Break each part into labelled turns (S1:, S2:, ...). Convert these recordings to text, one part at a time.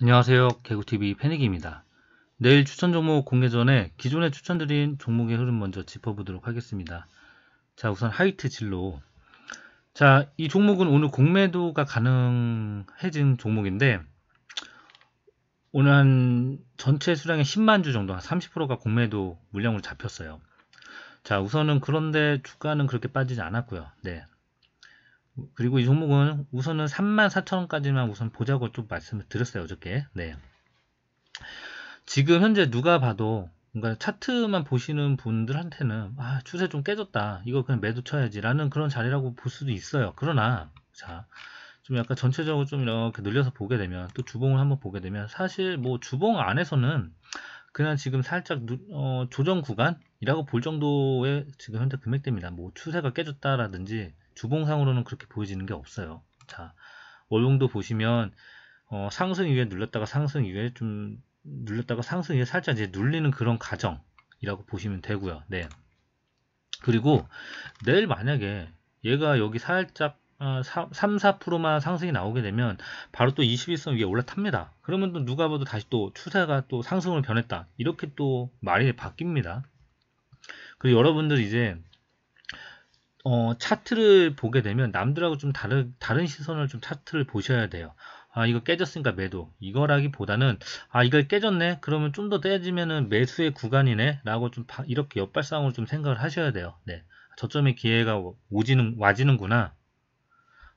S1: 안녕하세요. 개구TV 패닉입니다. 내일 추천 종목 공개 전에 기존에 추천드린 종목의 흐름 먼저 짚어보도록 하겠습니다. 자 우선 하이트 진로 자 이 종목은 오늘 공매도가 가능해진 종목인데 오늘 한 전체 수량의 10만 주 정도 한 30%가 공매도 물량으로 잡혔어요. 자 우선은 그런데 주가는 그렇게 빠지지 않았고요. 네 그리고 이 종목은 우선은 34,000원까지만 우선 보자고 좀 말씀을 드렸어요 어저께 네. 지금 현재 누가 봐도 그러니까 차트만 보시는 분들한테는 아 추세 좀 깨졌다 이거 그냥 매도 쳐야지 라는 그런 자리라고 볼 수도 있어요 그러나 자좀 약간 전체적으로 좀 이렇게 늘려서 보게 되면 또 주봉을 한번 보게 되면 사실 뭐 주봉 안에서는 그냥 지금 살짝 누, 어, 조정 구간이라고 볼 정도의 지금 현재 금액대입니다 뭐 추세가 깨졌다라든지 주봉상으로는 그렇게 보여지는 게 없어요. 자, 월봉도 보시면 어, 상승 위에 눌렀다가 상승 위에 좀 눌렀다가 상승 위에 살짝 이제 눌리는 그런 과정이라고 보시면 되고요. 네. 그리고 내일 만약에 얘가 여기 살짝 어, 3, 4%만 상승이 나오게 되면 바로 또 21선 위에 올라탑니다. 그러면 또 누가 봐도 다시 또 추세가 또 상승으로 변했다. 이렇게 또 말이 바뀝니다. 그리고 여러분들 이제 어, 차트를 보게 되면 남들하고 좀 다른, 다른 시선을 좀 차트를 보셔야 돼요. 아, 이거 깨졌으니까 매도. 이거라기보다는, 아, 이걸 깨졌네? 그러면 좀 더 떼지면은 매수의 구간이네? 라고 좀 바, 이렇게 옆발상으로 좀 생각을 하셔야 돼요. 네. 저점의 기회가 오지는, 와지는구나.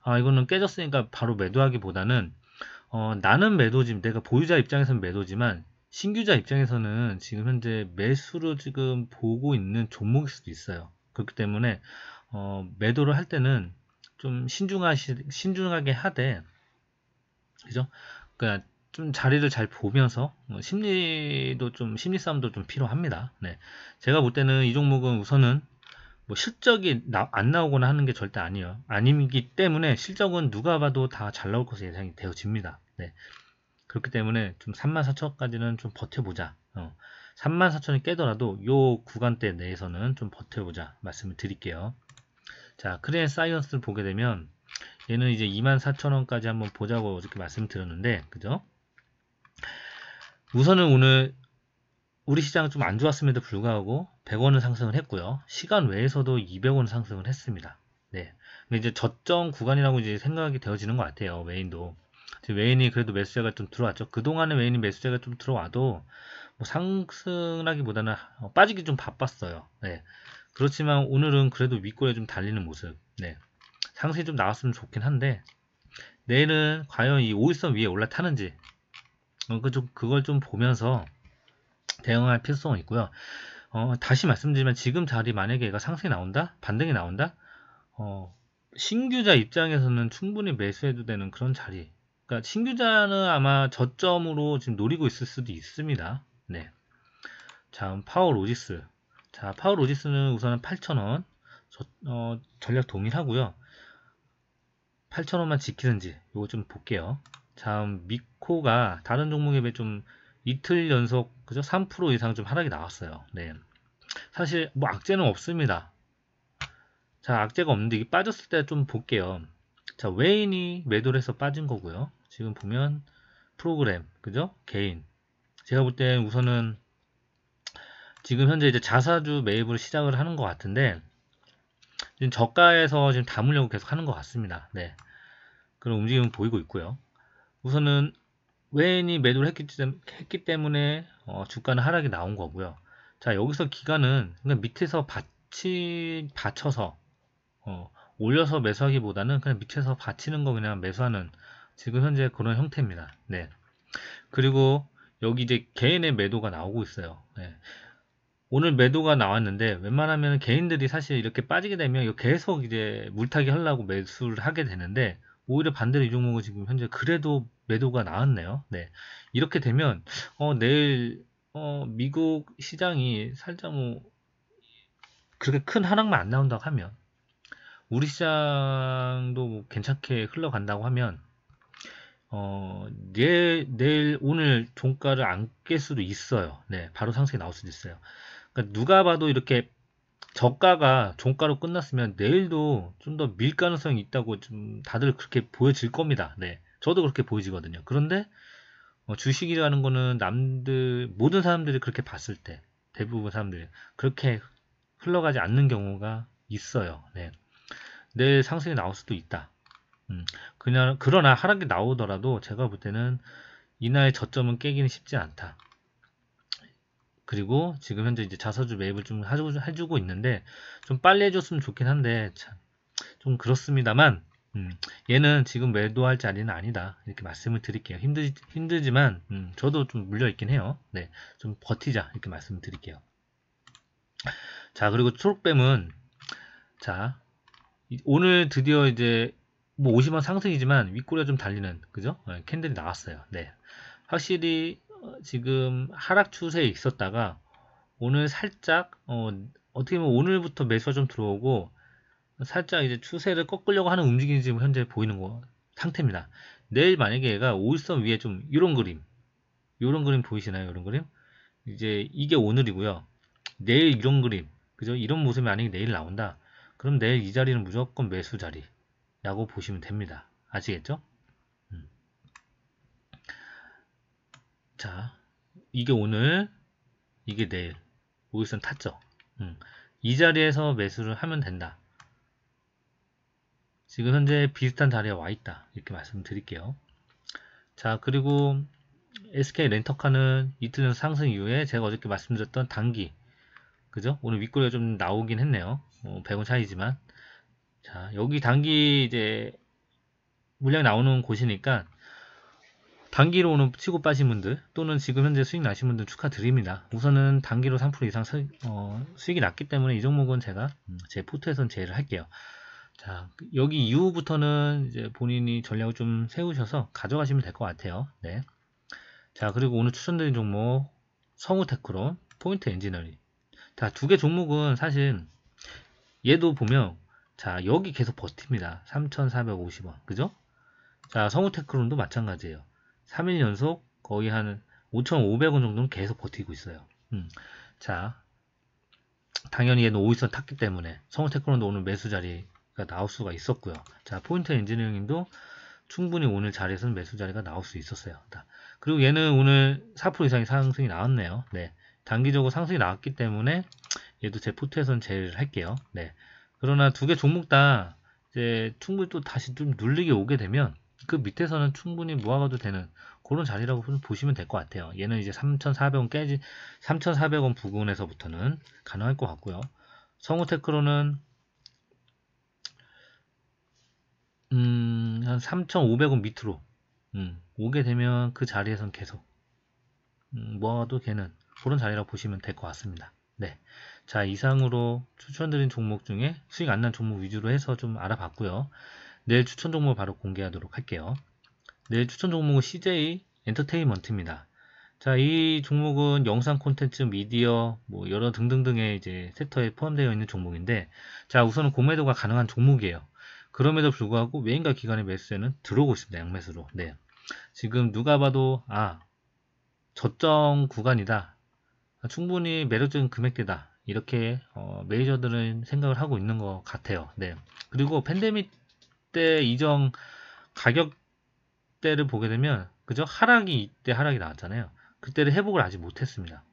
S1: 아, 이거는 깨졌으니까 바로 매도하기보다는, 어, 나는 매도지, 내가 보유자 입장에서는 매도지만, 신규자 입장에서는 지금 현재 매수로 지금 보고 있는 종목일 수도 있어요. 그렇기 때문에 어, 매도를 할 때는 좀 신중하시, 신중하게 하되, 그죠? 그니까 좀 자리를 잘 보면서 어, 심리도 좀 심리 싸움도 좀 필요합니다. 네, 제가 볼 때는 이 종목은 우선은 뭐 실적이 나, 안 나오거나 하는 게 절대 아니에요. 아니기 때문에 실적은 누가 봐도 다 잘 나올 것으로 예상이 되어집니다. 네. 그렇기 때문에 좀 34,000까지는 좀 버텨보자. 어. 34,000이 깨더라도 요 구간대 내에서는 좀 버텨보자 말씀을 드릴게요. 자, 크레 인 사이언스를 보게 되면 얘는 이제 24,000원까지 한번 보자고 어저께 말씀드렸는데 그죠? 우선은 오늘 우리 시장 좀안 좋았음에도 불구하고 1 0 0원을 상승을 했고요. 시간 외에서도 200원 상승을 했습니다. 네. 근데 이제 저점 구간이라고 이제 생각이 되어지는 것 같아요. 외인도. 외인이 그래도 매수자가좀 들어왔죠. 그동안에 외인이 매수자가좀 들어와도 뭐 상승하기보다는 어, 빠지기 좀 바빴어요. 네. 그렇지만 오늘은 그래도 위권에 좀 달리는 모습 네. 상세히 좀 나왔으면 좋긴 한데 내일은 과연 이오일선 위에 올라타는지 어, 그 그걸 좀 보면서 대응할 필요성이 있고요. 어, 다시 말씀드리지만 지금 자리 만약에 얘가 상승이 나온다? 반등이 나온다? 어, 신규자 입장에서는 충분히 매수해도 되는 그런 자리. 그니까 신규자는 아마 저점으로 지금 노리고 있을 수도 있습니다. 네. 다 파워 로지스. 자, 파울 로지스는 우선은 8,000원. 어, 전략 동일하고요 8,000원만 지키는지 이거 좀 볼게요. 다 미코가 다른 종목에 비해 좀 이틀 연속 그죠? 3% 이상 좀 하락이 나왔어요. 네. 사실 뭐 악재는 없습니다. 자, 악재가 없는데 이게 빠졌을 때 좀 볼게요. 자, 외인이 매도를 해서 빠진 거고요. 지금 보면 프로그램, 그죠? 개인. 제가 볼땐 우선은 지금 현재 이제 자사주 매입을 시작을 하는 것 같은데 지금 저가에서 지금 담으려고 계속 하는 것 같습니다. 네. 그런 움직임은 보이고 있고요. 우선은 외인이 매도를 했기, 했기 때문에 어, 주가는 하락이 나온 거고요. 자 여기서 기간은 그냥 밑에서 받치 받쳐서 어, 올려서 매수하기보다는 그냥 밑에서 받치는 거 그냥 매수하는 지금 현재 그런 형태입니다. 네. 그리고 여기 이제 개인의 매도가 나오고 있어요. 네. 오늘 매도가 나왔는데 웬만하면 개인들이 사실 이렇게 빠지게 되면 계속 이제 물타기 하려고 매수를 하게 되는데 오히려 반대로 이 종목은 지금 현재 그래도 매도가 나왔네요. 네. 이렇게 되면 어, 내일 어, 미국 시장이 살짝 뭐 그렇게 큰 하락만 안 나온다고 하면 우리 시장도 뭐 괜찮게 흘러간다고 하면 어, 내, 내일 오늘 종가를 안 깰 수도 있어요. 네, 바로 상승이 나올 수도 있어요. 그러니까 누가 봐도 이렇게 저가가 종가로 끝났으면 내일도 좀 더 밀 가능성이 있다고 좀 다들 그렇게 보여질 겁니다. 네. 저도 그렇게 보여지거든요. 그런데 어, 주식이라는 거는 남들 모든 사람들이 그렇게 봤을 때 대부분 사람들이 그렇게 흘러가지 않는 경우가 있어요. 네. 내일 상승이 나올 수도 있다. 음, 그냥 그러나 하락이 나오더라도 제가 볼 때는 이날 저점은 깨기는 쉽지 않다. 그리고 지금 현재 이제 자사주 매입을 좀 해주고 있는데 좀 빨리 해줬으면 좋긴 한데 참, 좀 그렇습니다만 음, 얘는 지금 매도할 자리는 아니다 이렇게 말씀을 드릴게요 힘들, 힘들지만 음, 저도 좀 물려있긴 해요 네 좀 버티자 이렇게 말씀을 드릴게요 자 그리고 초록뱀은 자 오늘 드디어 이제 뭐 50원 상승이지만 윗꼬리가 좀 달리는 그죠 네, 캔들이 나왔어요 네 확실히 어, 지금 하락 추세에 있었다가 오늘 살짝 어, 어떻게 보면 오늘부터 매수가 좀 들어오고 살짝 이제 추세를 꺾으려고 하는 움직임이 지금 현재 보이는 거 상태입니다. 내일 만약에 얘가 오일선 위에 좀 이런 그림 이런 그림 보이시나요? 이런 그림 이제 이게 오늘이고요. 내일 이런 그림 그죠? 이런 모습이 만약에 내일 나온다. 그럼 내일 이 자리는 무조건 매수 자리라고 보시면 됩니다. 아시겠죠? 자, 이게 오늘, 이게 내일. 오일선 탔죠? 음, 이 자리에서 매수를 하면 된다. 지금 현재 비슷한 자리에 와 있다. 이렇게 말씀드릴게요. 자, 그리고 SK 렌터카는 이틀 전 상승 이후에 제가 어저께 말씀드렸던 단기. 그죠? 오늘 윗꼬리가 좀 나오긴 했네요. 어, 100원 차이지만. 자, 여기 단기 이제 물량 나오는 곳이니까 단기로 오늘 치고 빠신 분들 또는 지금 현재 수익 나신 분들 축하드립니다. 우선은 단기로 3% 이상 수, 어, 익이 났기 때문에 이 종목은 제가 음. 제 포트에선 제외를 할게요. 자 여기 이후부터는 이제 본인이 전략을 좀 세우셔서 가져가시면 될 것 같아요. 네. 자 그리고 오늘 추천드린 종목 성우테크론 포인트 엔지니어링 자두 개 종목은 사실 얘도 보면 자 여기 계속 버팁니다. 3,450원 그죠? 자 성우테크론도 마찬가지예요. 3일 연속 거의 한 5,500원 정도는 계속 버티고 있어요. 음. 자, 당연히 얘는 오일선 탔기 때문에 성우테크론도 오늘 매수 자리가 나올 수가 있었고요. 자, 포인트 엔지니어링도 충분히 오늘 자리에서는 매수 자리가 나올 수 있었어요. 그리고 얘는 오늘 4% 이상의 상승이 나왔네요. 네. 단기적으로 상승이 나왔기 때문에 얘도 제 포트에선 제외를 할게요. 네. 그러나 두 개 종목 다 이제 충분히 또 다시 좀 눌리게 오게 되면 그 밑에서는 충분히 모아가도 되는 그런 자리라고 보시면 될 것 같아요. 얘는 이제 3,400원 깨지 3,400원 부근에서부터는 가능할 것 같고요. 성우테크로는 음, 한 3,500원 밑으로 음, 오게 되면 그 자리에선 계속 음, 모아도 가 되는 그런 자리라고 보시면 될 것 같습니다. 네, 자 이상으로 추천드린 종목 중에 수익 안 난 종목 위주로 해서 좀 알아봤고요. 내일 추천 종목 을 바로 공개하도록 할게요. 내일 추천 종목은 CJ 엔터테인먼트입니다. 자, 이 종목은 영상 콘텐츠, 미디어, 뭐 여러 등등등의 이제 섹터에 포함되어 있는 종목인데, 자, 우선은 고매도가 가능한 종목이에요. 그럼에도 불구하고 메인과 기관의 매수에는 들어오고 있습니다. 양매수로. 네. 지금 누가 봐도 아 저점 구간이다. 충분히 매력적인 금액대다. 이렇게 어, 메이저들은 생각을 하고 있는 것 같아요. 네. 그리고 팬데믹 이때 이정 가격대를 보게 되면 그죠? 하락이 이때 하락이 나왔잖아요. 그때를 회복을 아직 못했습니다.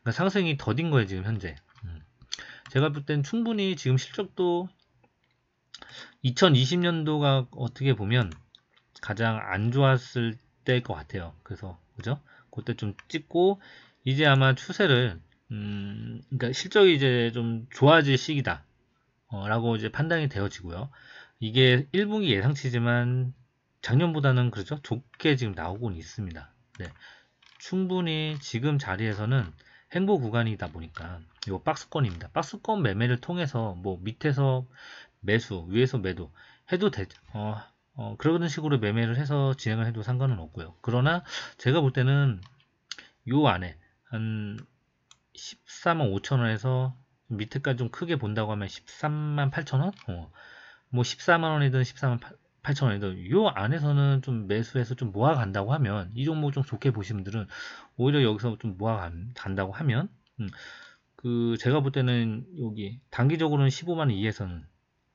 S1: 그러니까 상승이 더딘 거예요 지금 현재. 음. 제가 볼 때는 충분히 지금 실적도 2020년도가 어떻게 보면 가장 안 좋았을 때일 것 같아요. 그래서 그죠? 그때 좀 찍고 이제 아마 추세를 음, 그러니까 실적이 이제 좀 좋아질 시기다. 어, 라고 이제 판단이 되어지고요. 이게 1분기 예상치지만 작년보다는 그렇죠? 좋게 지금 나오고 있습니다. 네. 충분히 지금 자리에서는 행보 구간이다 보니까 이 박스권입니다. 박스권 매매를 통해서 뭐 밑에서 매수, 위에서 매도 해도 되죠. 어, 어, 그런 식으로 매매를 해서 진행을 해도 상관은 없고요. 그러나 제가 볼 때는 요 안에 한 14만 5천원에서 밑에까지 좀 크게 본다고 하면 13만 8천원? 어, 뭐 14만원이든 14만 8천원이든 요 안에서는 좀 매수해서 좀 모아간다고 하면 이 종목 좀 좋게 보신 분들은 오히려 여기서 좀 모아간다고 하면 음, 그 제가 볼 때는 여기 단기적으로는 15만원 이에서는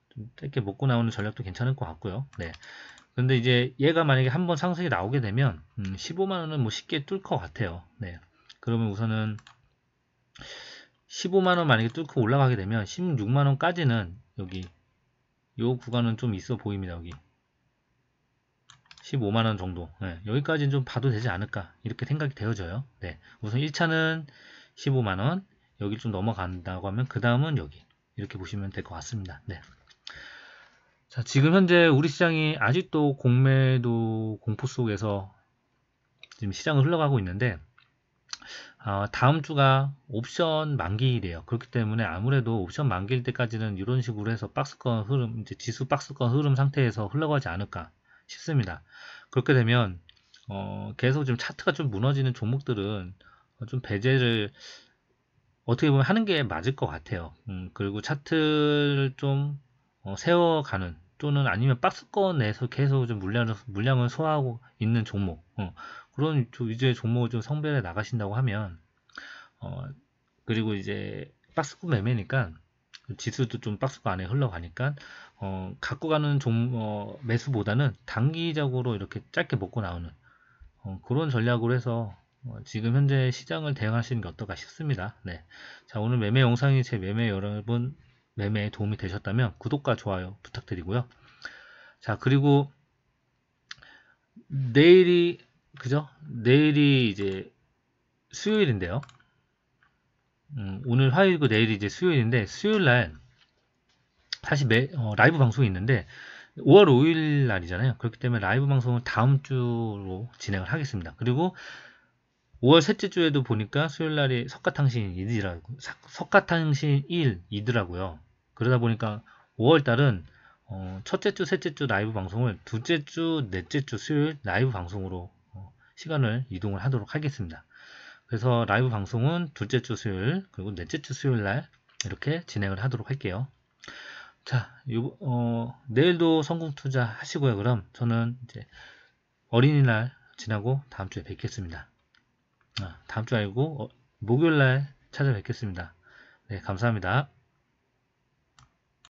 S1: 좀 짧게 먹고 나오는 전략도 괜찮을 것 같고요 네. 근데 이제 얘가 만약에 한번 상승이 나오게 되면 음, 15만원은 뭐 쉽게 뚫을 것 같아요 네. 그러면 우선은 15만원 만약에 뚫고 올라가게 되면 16만원까지는 여기 요 구간은 좀 있어 보입니다 여기 15만원 정도 네, 여기까지는 좀 봐도 되지 않을까 이렇게 생각이 되어져요 네, 우선 1차는 15만원 여기 좀 넘어간다고 하면 그 다음은 여기 이렇게 보시면 될 것 같습니다 네. 자 지금 현재 우리 시장이 아직도 공매도 공포 속에서 지금 시장을 흘러가고 있는데 어, 다음 주가 옵션 만기일이에요. 그렇기 때문에 아무래도 옵션 만기일 때까지는 이런 식으로 해서 박스권 흐름, 이제 지수 박스권 흐름 상태에서 흘러가지 않을까 싶습니다. 그렇게 되면 어, 계속 좀 차트가 좀 무너지는 종목들은 좀 배제를 어떻게 보면 하는 게 맞을 것 같아요. 음, 그리고 차트를 좀 어, 세워가는 또는 아니면 박스권 에서 계속 좀 물량을, 물량을 소화하고 있는 종목 어, 그런 위주의 종목을 좀 선별해 나가신다고 하면 어, 그리고 이제 박스권 매매니까 지수도 좀박스 안에 흘러가니까 어, 갖고 가는 종, 어, 매수보다는 단기적으로 이렇게 짧게 먹고 나오는 어, 그런 전략으로 해서 어, 지금 현재 시장을 대응하시는 게 어떨까 싶습니다. 네. 자, 오늘 매매 영상이 제 매매 여러분 매매에 도움이 되셨다면 구독과 좋아요 부탁드리고요. 자, 그리고 내일이 그죠? 내일이 이제 수요일인데요. 음, 오늘 화요일이고 내일이 이제 수요일인데 수요일 날 사실 매, 어, 라이브 방송이 있는데 5월 5일 날이잖아요. 그렇기 때문에 라이브 방송을 다음 주로 진행을 하겠습니다. 그리고 5월 셋째 주에도 보니까 수요일 날이 석가탕신일이라고 석가탕신일이더라고요. 그러다 보니까 5월 달은 어, 첫째 주, 셋째 주 라이브 방송을 둘째 주, 넷째 주 수요일 라이브 방송으로 시간을 이동을 하도록 하겠습니다. 그래서 라이브 방송은 둘째 주 수요일 그리고 넷째 주 수요일 날 이렇게 진행을 하도록 할게요. 자, 요, 어, 내일도 성공 투자 하시고요. 그럼 저는 이제 어린이날 지나고 다음 주에 뵙겠습니다. 아, 다음 주 아니고 어, 목요일 날 찾아뵙겠습니다. 네, 감사합니다.